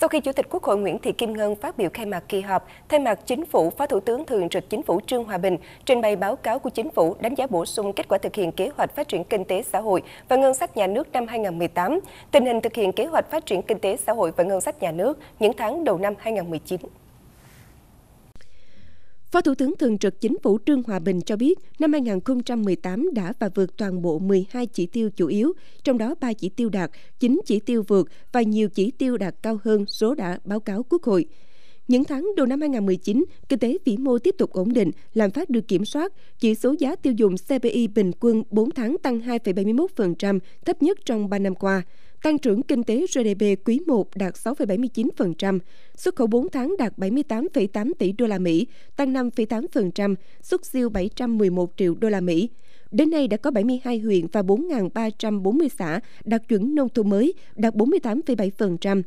Sau khi Chủ tịch Quốc hội Nguyễn Thị Kim Ngân phát biểu khai mạc kỳ họp, thay mặt Chính phủ, Phó Thủ tướng Thường trực Chính phủ Trương Hòa Bình trình bày báo cáo của Chính phủ đánh giá bổ sung kết quả thực hiện kế hoạch phát triển kinh tế xã hội và ngân sách nhà nước năm 2018, tình hình thực hiện kế hoạch phát triển kinh tế xã hội và ngân sách nhà nước những tháng đầu năm 2019. Phó Thủ tướng Thường trực Chính phủ Trương Hòa Bình cho biết, năm 2018 đã và vượt toàn bộ 12 chỉ tiêu chủ yếu, trong đó 3 chỉ tiêu đạt, 9 chỉ tiêu vượt và nhiều chỉ tiêu đạt cao hơn số đã báo cáo Quốc hội. Những tháng đầu năm 2019, kinh tế vĩ mô tiếp tục ổn định, lạm phát được kiểm soát, chỉ số giá tiêu dùng CPI bình quân 4 tháng tăng 2,71%, thấp nhất trong 3 năm qua. Tăng trưởng kinh tế GDP quý 1 đạt 6,79%, xuất khẩu 4 tháng đạt 78,8 tỷ đô la Mỹ, tăng 5,8%, xuất siêu 711 triệu đô la Mỹ. Đến nay đã có 72 huyện và 4.340 xã đạt chuẩn nông thôn mới, đạt 48,7%.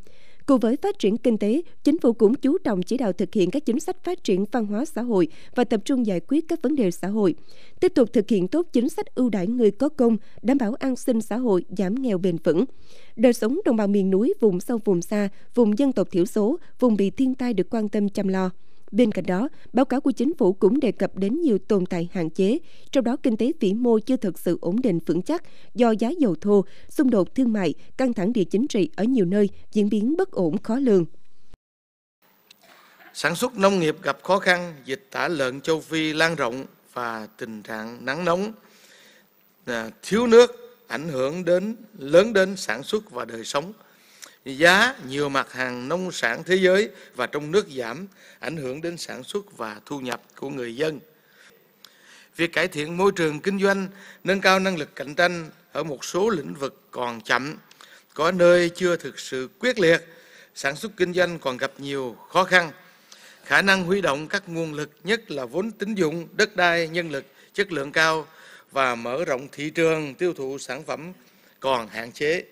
Cùng với phát triển kinh tế, chính phủ cũng chú trọng chỉ đạo thực hiện các chính sách phát triển văn hóa xã hội và tập trung giải quyết các vấn đề xã hội. Tiếp tục thực hiện tốt chính sách ưu đãi người có công, đảm bảo an sinh xã hội, giảm nghèo bền vững. Đời sống đồng bào miền núi, vùng sâu vùng xa, vùng dân tộc thiểu số, vùng bị thiên tai được quan tâm chăm lo. Bên cạnh đó, báo cáo của chính phủ cũng đề cập đến nhiều tồn tại hạn chế, trong đó kinh tế vĩ mô chưa thực sự ổn định vững chắc do giá dầu thô, xung đột thương mại, căng thẳng địa chính trị ở nhiều nơi diễn biến bất ổn khó lường. Sản xuất nông nghiệp gặp khó khăn, dịch tả lợn châu Phi lan rộng và tình trạng nắng nóng, à, thiếu nước ảnh hưởng đến lớn đến sản xuất và đời sống giá nhiều mặt hàng nông sản thế giới và trong nước giảm, ảnh hưởng đến sản xuất và thu nhập của người dân. Việc cải thiện môi trường kinh doanh, nâng cao năng lực cạnh tranh ở một số lĩnh vực còn chậm, có nơi chưa thực sự quyết liệt, sản xuất kinh doanh còn gặp nhiều khó khăn. Khả năng huy động các nguồn lực nhất là vốn tín dụng, đất đai, nhân lực chất lượng cao và mở rộng thị trường tiêu thụ sản phẩm còn hạn chế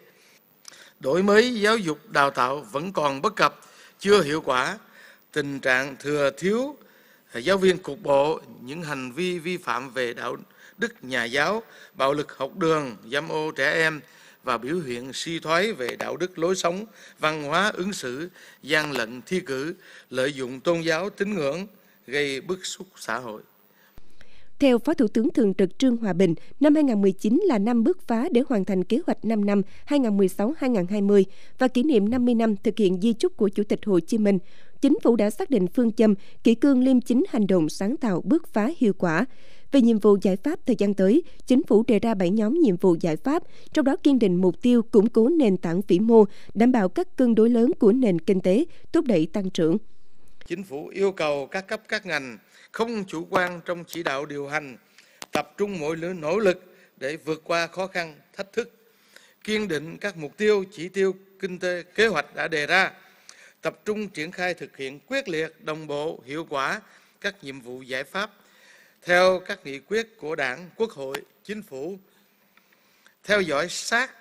đổi mới giáo dục đào tạo vẫn còn bất cập, chưa hiệu quả, tình trạng thừa thiếu giáo viên cục bộ, những hành vi vi phạm về đạo đức nhà giáo, bạo lực học đường, dâm ô trẻ em và biểu hiện suy thoái về đạo đức lối sống, văn hóa ứng xử, gian lận thi cử, lợi dụng tôn giáo tín ngưỡng gây bức xúc xã hội. Theo Phó Thủ tướng Thường trực Trương Hòa Bình, năm 2019 là năm bước phá để hoàn thành kế hoạch 5 năm 2016-2020 và kỷ niệm 50 năm thực hiện di chúc của Chủ tịch Hồ Chí Minh. Chính phủ đã xác định phương châm kỷ cương liêm chính hành động sáng tạo bước phá hiệu quả. Về nhiệm vụ giải pháp thời gian tới, chính phủ đề ra 7 nhóm nhiệm vụ giải pháp, trong đó kiên định mục tiêu củng cố nền tảng vĩ mô, đảm bảo các cân đối lớn của nền kinh tế, thúc đẩy tăng trưởng. Chính phủ yêu cầu các cấp các ngành không chủ quan trong chỉ đạo điều hành, tập trung mọi nỗ lực để vượt qua khó khăn, thách thức, kiên định các mục tiêu, chỉ tiêu kinh tế kế hoạch đã đề ra, tập trung triển khai thực hiện quyết liệt, đồng bộ, hiệu quả các nhiệm vụ giải pháp theo các nghị quyết của Đảng, Quốc hội, Chính phủ, theo dõi sát,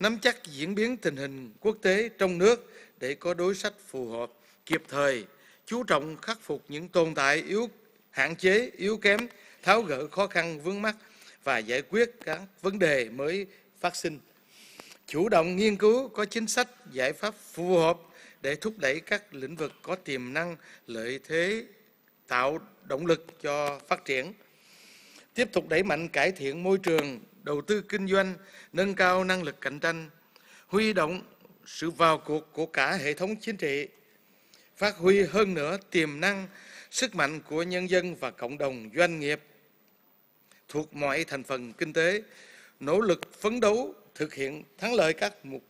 nắm chắc diễn biến tình hình quốc tế trong nước để có đối sách phù hợp, kịp thời, chú trọng khắc phục những tồn tại yếu hạn chế, yếu kém, tháo gỡ khó khăn vướng mắt và giải quyết các vấn đề mới phát sinh. Chủ động nghiên cứu có chính sách, giải pháp phù hợp để thúc đẩy các lĩnh vực có tiềm năng, lợi thế, tạo động lực cho phát triển. Tiếp tục đẩy mạnh cải thiện môi trường, đầu tư kinh doanh, nâng cao năng lực cạnh tranh, huy động sự vào cuộc của cả hệ thống chính trị, phát huy hơn nữa tiềm năng sức mạnh của nhân dân và cộng đồng doanh nghiệp thuộc mọi thành phần kinh tế nỗ lực phấn đấu thực hiện thắng lợi các mục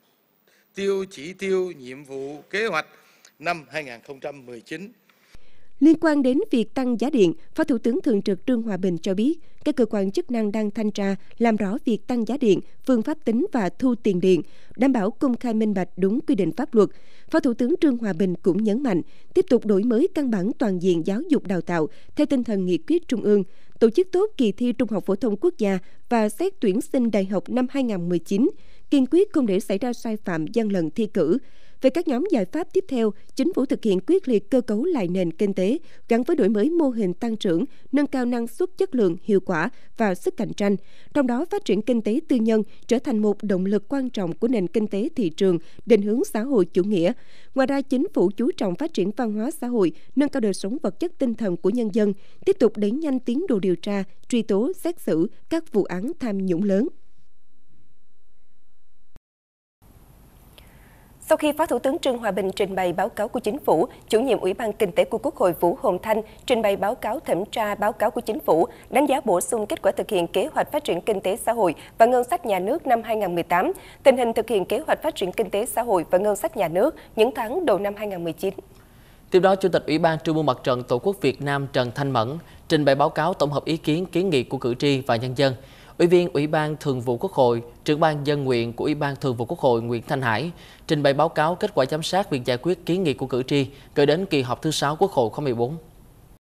tiêu chỉ tiêu nhiệm vụ kế hoạch năm 2019 Liên quan đến việc tăng giá điện, Phó Thủ tướng Thường trực Trương Hòa Bình cho biết, các cơ quan chức năng đang thanh tra, làm rõ việc tăng giá điện, phương pháp tính và thu tiền điện, đảm bảo công khai minh bạch đúng quy định pháp luật. Phó Thủ tướng Trương Hòa Bình cũng nhấn mạnh, tiếp tục đổi mới căn bản toàn diện giáo dục đào tạo theo tinh thần nghị quyết trung ương, tổ chức tốt kỳ thi Trung học Phổ thông Quốc gia và xét tuyển sinh đại học năm 2019, kiên quyết không để xảy ra sai phạm gian lận thi cử, về các nhóm giải pháp tiếp theo, chính phủ thực hiện quyết liệt cơ cấu lại nền kinh tế gắn với đổi mới mô hình tăng trưởng, nâng cao năng suất chất lượng, hiệu quả và sức cạnh tranh. Trong đó, phát triển kinh tế tư nhân trở thành một động lực quan trọng của nền kinh tế thị trường, định hướng xã hội chủ nghĩa. Ngoài ra, chính phủ chú trọng phát triển văn hóa xã hội, nâng cao đời sống vật chất tinh thần của nhân dân, tiếp tục đẩy nhanh tiến độ điều tra, truy tố, xét xử các vụ án tham nhũng lớn. Sau khi Phó Thủ tướng Trương Hòa Bình trình bày báo cáo của chính phủ, chủ nhiệm Ủy ban Kinh tế của Quốc hội Vũ Hồng Thanh trình bày báo cáo thẩm tra báo cáo của chính phủ, đánh giá bổ sung kết quả thực hiện kế hoạch phát triển kinh tế xã hội và ngân sách nhà nước năm 2018, tình hình thực hiện kế hoạch phát triển kinh tế xã hội và ngân sách nhà nước những tháng đầu năm 2019. Tiếp đó, Chủ tịch Ủy ban Trung ương Mặt trận Tổ quốc Việt Nam Trần Thanh Mẫn trình bày báo cáo tổng hợp ý kiến kiến nghị của cử tri và nhân dân Ủy viên Ủy ban Thường vụ Quốc hội, trưởng ban dân nguyện của Ủy ban Thường vụ Quốc hội Nguyễn Thanh Hải trình bày báo cáo kết quả giám sát việc giải quyết kiến nghị của cử tri gửi đến kỳ họp thứ 6 Quốc hội khóa 14.